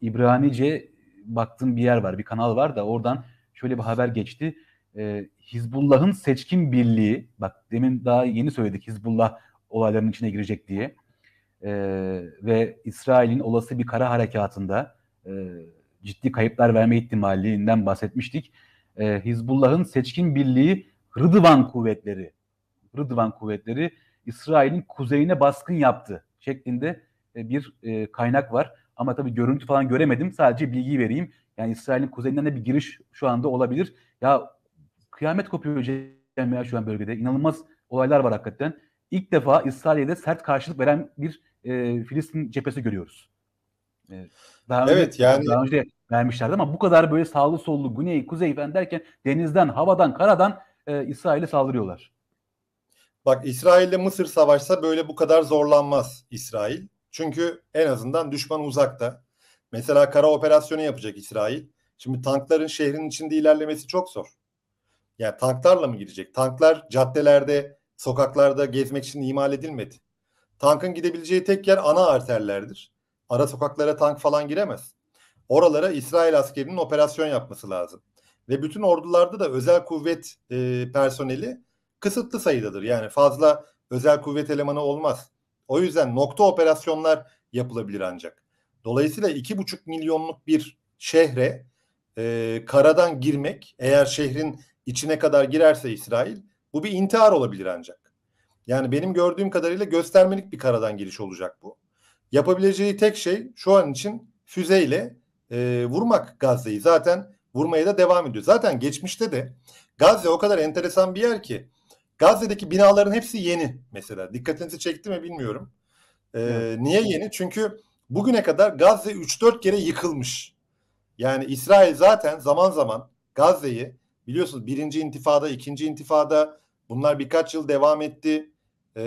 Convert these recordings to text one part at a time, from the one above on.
İbranice baktığım bir yer var, bir kanal var da oradan şöyle bir haber geçti. Ee, Hizbullah'ın seçkin birliği, bak demin daha yeni söyledik Hizbullah olaylarının içine girecek diye e, ve İsrail'in olası bir kara harekatında e, ciddi kayıplar verme ihtimalinden bahsetmiştik. E, Hizbullah'ın seçkin birliği Rıdvan kuvvetleri, Rıdvan kuvvetleri İsrail'in kuzeyine baskın yaptı şeklinde e, bir e, kaynak var. Ama tabii görüntü falan göremedim. Sadece bilgi vereyim. Yani İsrail'in kuzeyinden de bir giriş şu anda olabilir. Ya kıyamet kopuyor ya şu an bölgede. İnanılmaz olaylar var hakikaten. İlk defa İsrail'de sert karşılık veren bir e, Filistin cephesi görüyoruz. Evet. Daha önce, evet yani daha önce vermişlerdi ama bu kadar böyle sağlı sollu güney kuzey falan derken denizden, havadan, karadan e, İsrail'e saldırıyorlar. Bak İsrail ile Mısır savaşsa böyle bu kadar zorlanmaz İsrail. Çünkü en azından düşman uzakta. Mesela kara operasyonu yapacak İsrail. Şimdi tankların şehrin içinde ilerlemesi çok zor. Yani tanklarla mı gidecek? Tanklar caddelerde, sokaklarda gezmek için imal edilmedi. Tankın gidebileceği tek yer ana arterlerdir. Ara sokaklara tank falan giremez. Oralara İsrail askerinin operasyon yapması lazım. Ve bütün ordularda da özel kuvvet e, personeli kısıtlı sayıdadır. Yani fazla özel kuvvet elemanı olmaz. O yüzden nokta operasyonlar yapılabilir ancak. Dolayısıyla iki buçuk milyonluk bir şehre e, karadan girmek eğer şehrin içine kadar girerse İsrail bu bir intihar olabilir ancak. Yani benim gördüğüm kadarıyla göstermelik bir karadan giriş olacak bu. Yapabileceği tek şey şu an için füzeyle e, vurmak Gazze'yi. Zaten vurmaya da devam ediyor. Zaten geçmişte de Gazze o kadar enteresan bir yer ki Gazze'deki binaların hepsi yeni mesela. Dikkatinizi çekti mi bilmiyorum. Ee, evet. Niye yeni? Çünkü bugüne kadar Gazze 3-4 kere yıkılmış. Yani İsrail zaten zaman zaman Gazze'yi biliyorsunuz birinci intifada, ikinci intifada bunlar birkaç yıl devam etti. Ee,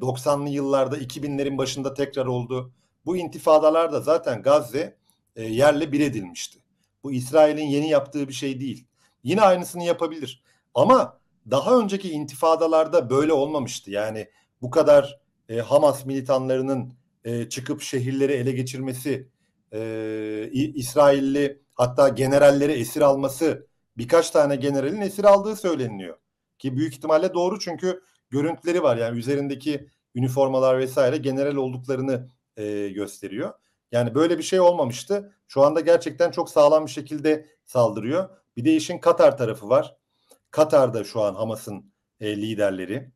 90'lı yıllarda 2000'lerin başında tekrar oldu. Bu intifadalarda zaten Gazze e, yerle bir edilmişti. Bu İsrail'in yeni yaptığı bir şey değil. Yine aynısını yapabilir. Ama daha önceki intifadalarda böyle olmamıştı. Yani bu kadar e, Hamas militanlarının e, çıkıp şehirleri ele geçirmesi, e, İsrailli hatta generalleri esir alması, birkaç tane generalin esir aldığı söyleniliyor. Ki büyük ihtimalle doğru çünkü görüntüleri var. Yani üzerindeki üniformalar vesaire general olduklarını e, gösteriyor. Yani böyle bir şey olmamıştı. Şu anda gerçekten çok sağlam bir şekilde saldırıyor. Bir de işin Katar tarafı var. Katar'da şu an Hamas'ın e, liderleri.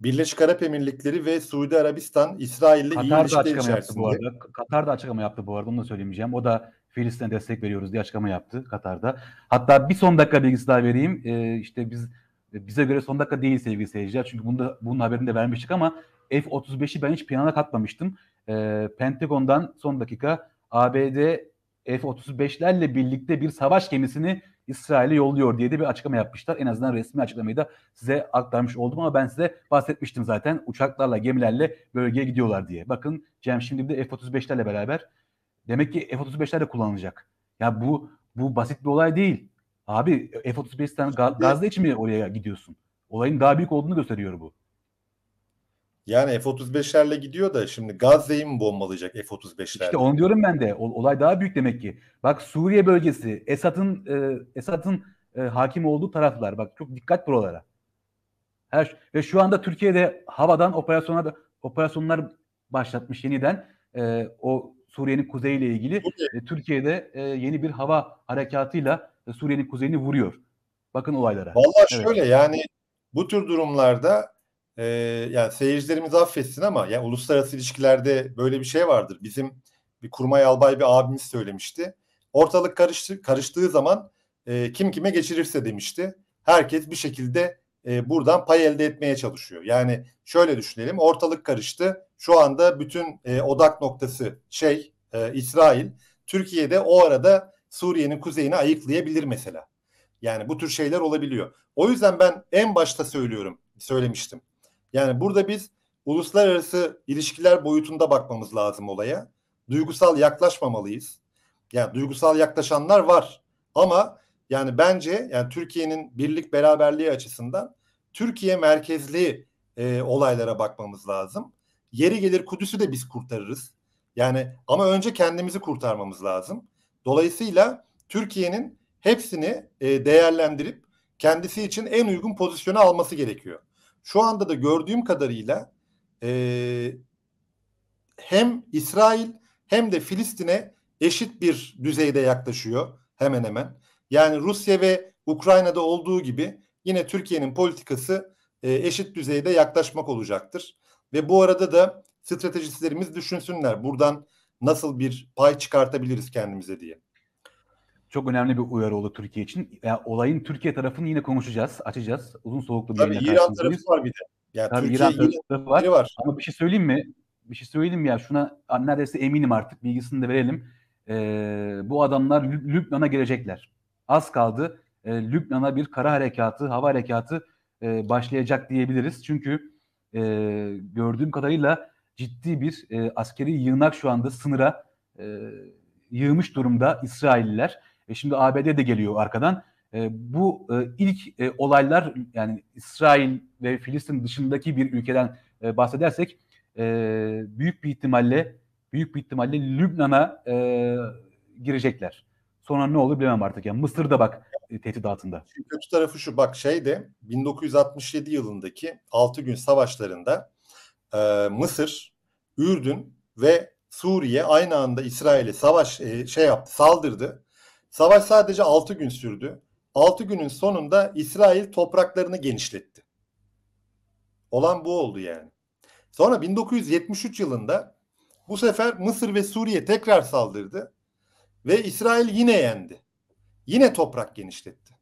Birleşik Arap Emirlikleri ve Suudi Arabistan İsrail'le iyi ilişkiler içerisinde. Yaptı bu arada. Katar da açıklama yaptı bu arada onu da söyleyeceğim. O da Filistin'e destek veriyoruz diye açıklama yaptı Katar'da. Hatta bir son dakika bilgisi daha vereyim. Ee, işte biz e, bize göre son dakika değil sevgili seyirciler. Çünkü bunu da, bunun haberini de vermiştik ama F-35'i ben hiç plana katmamıştım. Ee, Pentagon'dan son dakika ABD F-35'lerle birlikte bir savaş gemisini İsrail'e yolluyor diye de bir açıklama yapmışlar. En azından resmi açıklamayı da size aktarmış oldum ama ben size bahsetmiştim zaten uçaklarla gemilerle bölgeye gidiyorlar diye. Bakın Cem şimdi bir de F-35'lerle beraber demek ki F-35'ler de kullanılacak. Ya bu bu basit bir olay değil. Abi F-35'ten Gazze için mi oraya gidiyorsun? Olayın daha büyük olduğunu gösteriyor bu. Yani F-35'lerle gidiyor da şimdi Gazze'yi mi bombalayacak F-35'lerle? İşte onu diyorum ben de. Olay daha büyük demek ki. Bak Suriye bölgesi, Esad'ın e, Esad'ın e, hakim olduğu taraflar. Bak çok dikkat buralara. Her ve şu anda Türkiye'de havadan operasyonlar operasyonlar başlatmış yeniden. E, o Suriye'nin kuzeyiyle ilgili e, Türkiye'de e, yeni bir hava harekatıyla e, Suriye'nin kuzeyini vuruyor. Bakın olaylara. Vallahi evet. şöyle yani bu tür durumlarda e, yani seyircilerimiz affetsin ama yani uluslararası ilişkilerde böyle bir şey vardır. Bizim bir kurmay albay bir abimiz söylemişti. Ortalık karıştı, karıştığı zaman e, kim kime geçirirse demişti. Herkes bir şekilde e, buradan pay elde etmeye çalışıyor. Yani şöyle düşünelim ortalık karıştı. Şu anda bütün e, odak noktası şey e, İsrail. Türkiye'de o arada Suriye'nin kuzeyini ayıklayabilir mesela. Yani bu tür şeyler olabiliyor. O yüzden ben en başta söylüyorum, söylemiştim. Yani burada biz uluslararası ilişkiler boyutunda bakmamız lazım olaya. Duygusal yaklaşmamalıyız. Yani duygusal yaklaşanlar var ama yani bence yani Türkiye'nin birlik beraberliği açısından Türkiye merkezli e, olaylara bakmamız lazım. Yeri gelir Kudüs'ü de biz kurtarırız. Yani ama önce kendimizi kurtarmamız lazım. Dolayısıyla Türkiye'nin hepsini e, değerlendirip kendisi için en uygun pozisyonu alması gerekiyor şu anda da gördüğüm kadarıyla e, hem İsrail hem de Filistin'e eşit bir düzeyde yaklaşıyor hemen hemen. Yani Rusya ve Ukrayna'da olduğu gibi yine Türkiye'nin politikası e, eşit düzeyde yaklaşmak olacaktır. Ve bu arada da stratejistlerimiz düşünsünler buradan nasıl bir pay çıkartabiliriz kendimize diye çok önemli bir uyarı oldu Türkiye için. Yani olayın Türkiye tarafını yine konuşacağız, açacağız. Uzun soluklu bir Tabii İran tarafı var bir de. Yani Tabii Türkiye İran tarafı var. var. Ama bir şey söyleyeyim mi? Bir şey söyleyeyim mi ya? Şuna neredeyse eminim artık bilgisini de verelim. Ee, bu adamlar Lübnan'a gelecekler. Az kaldı. Ee, Lübnan'a bir kara harekatı, hava harekatı e, başlayacak diyebiliriz. Çünkü e, gördüğüm kadarıyla ciddi bir e, askeri yığınak şu anda sınıra e, yığmış durumda İsrailliler. E şimdi ABD de geliyor arkadan. E, bu e, ilk e, olaylar yani İsrail ve Filistin dışındaki bir ülkeden e, bahsedersek e, büyük bir ihtimalle büyük bir ihtimalle Lübnan'a e, girecekler. Sonra ne olur bilemem artık. Yani Mısır da bak e, tehdit altında. Şimdi kötü tarafı şu bak şey de 1967 yılındaki 6 gün savaşlarında e, Mısır, Ürdün ve Suriye aynı anda İsrail'e savaş e, şey yaptı, saldırdı Savaş sadece 6 gün sürdü. 6 günün sonunda İsrail topraklarını genişletti. Olan bu oldu yani. Sonra 1973 yılında bu sefer Mısır ve Suriye tekrar saldırdı ve İsrail yine yendi. Yine toprak genişletti.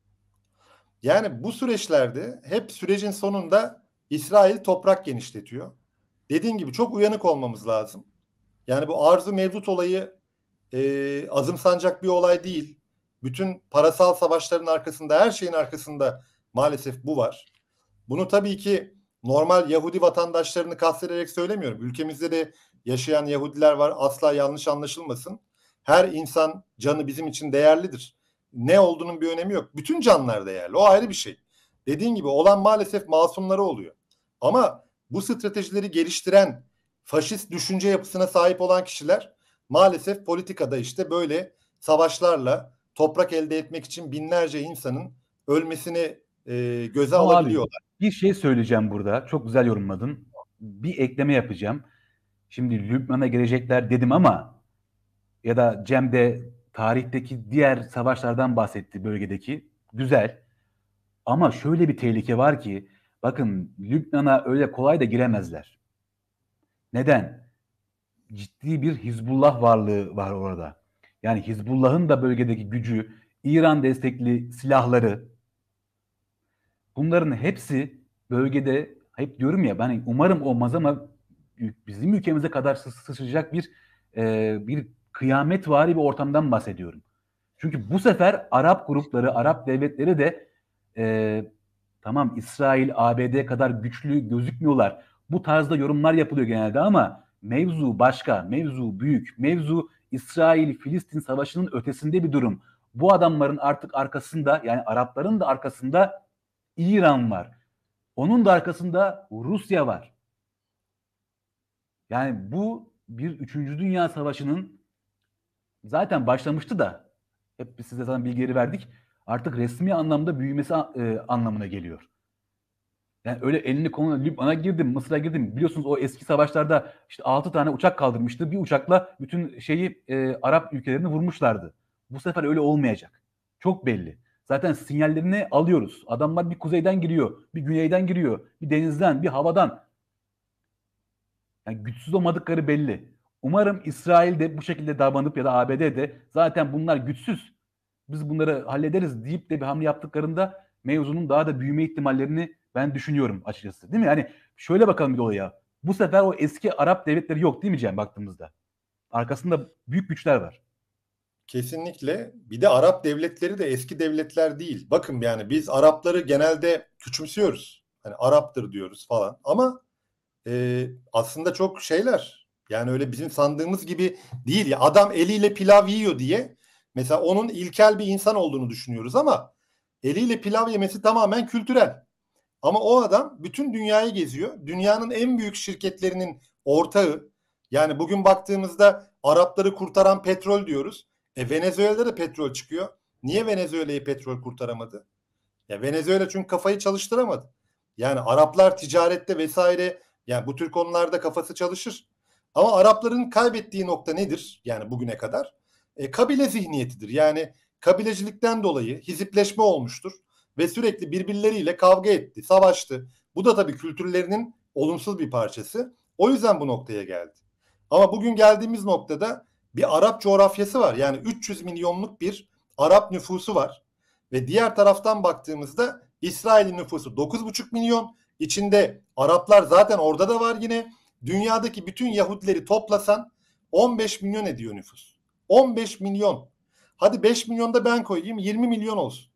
Yani bu süreçlerde hep sürecin sonunda İsrail toprak genişletiyor. Dediğim gibi çok uyanık olmamız lazım. Yani bu arzu mevcut olayı e, sancak bir olay değil. Bütün parasal savaşların arkasında, her şeyin arkasında maalesef bu var. Bunu tabii ki normal Yahudi vatandaşlarını kastederek söylemiyorum. Ülkemizde de yaşayan Yahudiler var. Asla yanlış anlaşılmasın. Her insan canı bizim için değerlidir. Ne olduğunun bir önemi yok. Bütün canlar değerli. O ayrı bir şey. Dediğin gibi olan maalesef masumlara oluyor. Ama bu stratejileri geliştiren faşist düşünce yapısına sahip olan kişiler maalesef politikada işte böyle savaşlarla toprak elde etmek için binlerce insanın ölmesini e, göze Ama alabiliyorlar. Abi, bir şey söyleyeceğim burada. Çok güzel yorumladın. Bir ekleme yapacağım. Şimdi Lübnan'a gelecekler dedim ama ya da Cem de tarihteki diğer savaşlardan bahsetti bölgedeki. Güzel. Ama şöyle bir tehlike var ki bakın Lübnan'a öyle kolay da giremezler. Neden? Ciddi bir Hizbullah varlığı var orada yani Hizbullah'ın da bölgedeki gücü, İran destekli silahları bunların hepsi bölgede hep diyorum ya ben umarım olmaz ama bizim ülkemize kadar sıçrayacak bir e, bir kıyametvari bir ortamdan bahsediyorum. Çünkü bu sefer Arap grupları, Arap devletleri de e, tamam İsrail, ABD kadar güçlü gözükmüyorlar. Bu tarzda yorumlar yapılıyor genelde ama mevzu başka, mevzu büyük, mevzu İsrail-Filistin savaşının ötesinde bir durum. Bu adamların artık arkasında yani Arapların da arkasında İran var. Onun da arkasında Rusya var. Yani bu bir 3. Dünya Savaşı'nın zaten başlamıştı da hep biz size zaten bilgileri verdik. Artık resmi anlamda büyümesi e, anlamına geliyor. Yani öyle elini koluna Lübnan'a girdim, Mısır'a girdim. Biliyorsunuz o eski savaşlarda işte 6 tane uçak kaldırmıştı. Bir uçakla bütün şeyi e, Arap ülkelerini vurmuşlardı. Bu sefer öyle olmayacak. Çok belli. Zaten sinyallerini alıyoruz. Adamlar bir kuzeyden giriyor, bir güneyden giriyor, bir denizden, bir havadan. Yani güçsüz olmadıkları belli. Umarım İsrail de bu şekilde davranıp ya da ABD de zaten bunlar güçsüz. Biz bunları hallederiz deyip de bir hamle yaptıklarında mevzunun daha da büyüme ihtimallerini ben düşünüyorum açıkçası. Değil mi? Yani şöyle bakalım bir olaya. Bu sefer o eski Arap devletleri yok değil mi Cem baktığımızda? Arkasında büyük güçler var. Kesinlikle. Bir de Arap devletleri de eski devletler değil. Bakın yani biz Arapları genelde küçümsüyoruz. Hani Arap'tır diyoruz falan. Ama e, aslında çok şeyler. Yani öyle bizim sandığımız gibi değil. ya Adam eliyle pilav yiyor diye mesela onun ilkel bir insan olduğunu düşünüyoruz ama eliyle pilav yemesi tamamen kültürel. Ama o adam bütün dünyayı geziyor. Dünyanın en büyük şirketlerinin ortağı. Yani bugün baktığımızda Arapları kurtaran petrol diyoruz. E Venezuela'da da petrol çıkıyor. Niye Venezuela'yı petrol kurtaramadı? Ya Venezuela çünkü kafayı çalıştıramadı. Yani Araplar ticarette vesaire yani bu tür konularda kafası çalışır. Ama Arapların kaybettiği nokta nedir? Yani bugüne kadar. E, kabile zihniyetidir. Yani kabilecilikten dolayı hizipleşme olmuştur ve sürekli birbirleriyle kavga etti, savaştı. Bu da tabii kültürlerinin olumsuz bir parçası. O yüzden bu noktaya geldi. Ama bugün geldiğimiz noktada bir Arap coğrafyası var. Yani 300 milyonluk bir Arap nüfusu var. Ve diğer taraftan baktığımızda İsrail'in nüfusu 9,5 milyon. İçinde Araplar zaten orada da var yine. Dünyadaki bütün Yahudileri toplasan 15 milyon ediyor nüfus. 15 milyon. Hadi 5 milyon da ben koyayım 20 milyon olsun.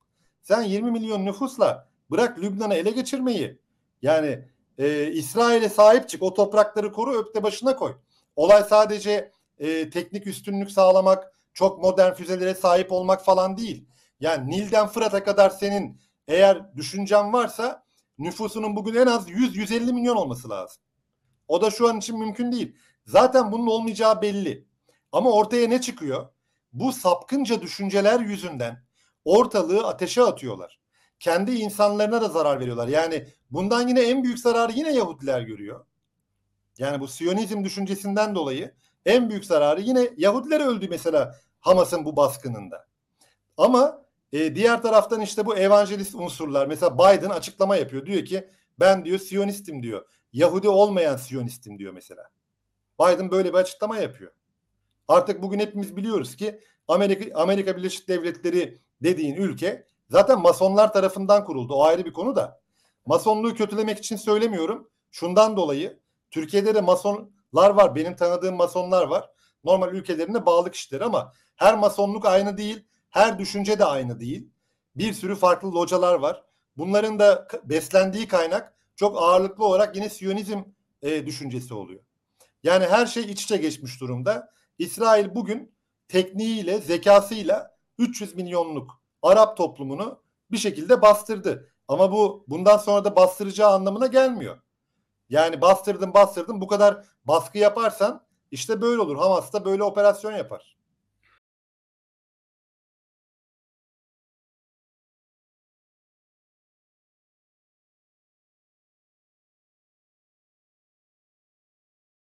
Sen 20 milyon nüfusla bırak Lübnan'ı ele geçirmeyi. Yani e, İsrail'e sahip çık. O toprakları koru öpte başına koy. Olay sadece e, teknik üstünlük sağlamak, çok modern füzelere sahip olmak falan değil. Yani Nil'den Fırat'a kadar senin eğer düşüncen varsa nüfusunun bugün en az 100-150 milyon olması lazım. O da şu an için mümkün değil. Zaten bunun olmayacağı belli. Ama ortaya ne çıkıyor? Bu sapkınca düşünceler yüzünden ortalığı ateşe atıyorlar. Kendi insanlarına da zarar veriyorlar. Yani bundan yine en büyük zararı yine Yahudiler görüyor. Yani bu Siyonizm düşüncesinden dolayı en büyük zararı yine Yahudiler öldü mesela Hamas'ın bu baskınında. Ama e, diğer taraftan işte bu evangelist unsurlar mesela Biden açıklama yapıyor. Diyor ki ben diyor Siyonistim diyor. Yahudi olmayan Siyonistim diyor mesela. Biden böyle bir açıklama yapıyor. Artık bugün hepimiz biliyoruz ki Amerika, Amerika Birleşik Devletleri dediğin ülke zaten masonlar tarafından kuruldu. O ayrı bir konu da. Masonluğu kötülemek için söylemiyorum. Şundan dolayı Türkiye'de de masonlar var. Benim tanıdığım masonlar var. Normal ülkelerine bağlı kişiler ama her masonluk aynı değil. Her düşünce de aynı değil. Bir sürü farklı localar var. Bunların da beslendiği kaynak çok ağırlıklı olarak yine Siyonizm e, düşüncesi oluyor. Yani her şey iç içe geçmiş durumda. İsrail bugün tekniğiyle, zekasıyla 300 milyonluk Arap toplumunu bir şekilde bastırdı. Ama bu bundan sonra da bastıracağı anlamına gelmiyor. Yani bastırdın bastırdın bu kadar baskı yaparsan işte böyle olur. Hamas da böyle operasyon yapar.